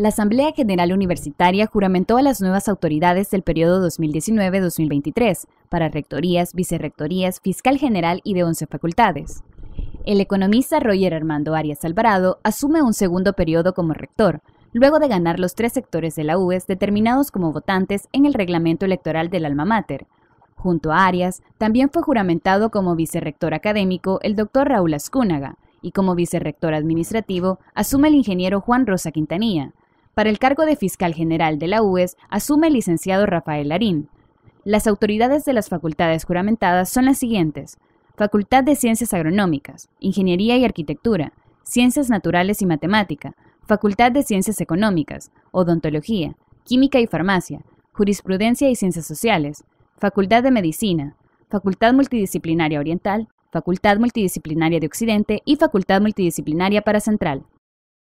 La Asamblea General Universitaria juramentó a las nuevas autoridades del periodo 2019-2023 para rectorías, vicerrectorías, fiscal general y de 11 facultades. El economista Roger Armando Arias Alvarado asume un segundo periodo como rector, luego de ganar los tres sectores de la UES determinados como votantes en el reglamento electoral del alma mater. Junto a Arias, también fue juramentado como vicerrector académico el doctor Raúl Ascúnaga, y como vicerrector administrativo asume el ingeniero Juan Rosa Quintanilla, para el cargo de fiscal general de la UES asume el licenciado Rafael Larín. Las autoridades de las facultades juramentadas son las siguientes. Facultad de Ciencias Agronómicas, Ingeniería y Arquitectura, Ciencias Naturales y Matemática, Facultad de Ciencias Económicas, Odontología, Química y Farmacia, Jurisprudencia y Ciencias Sociales, Facultad de Medicina, Facultad Multidisciplinaria Oriental, Facultad Multidisciplinaria de Occidente y Facultad Multidisciplinaria para Central.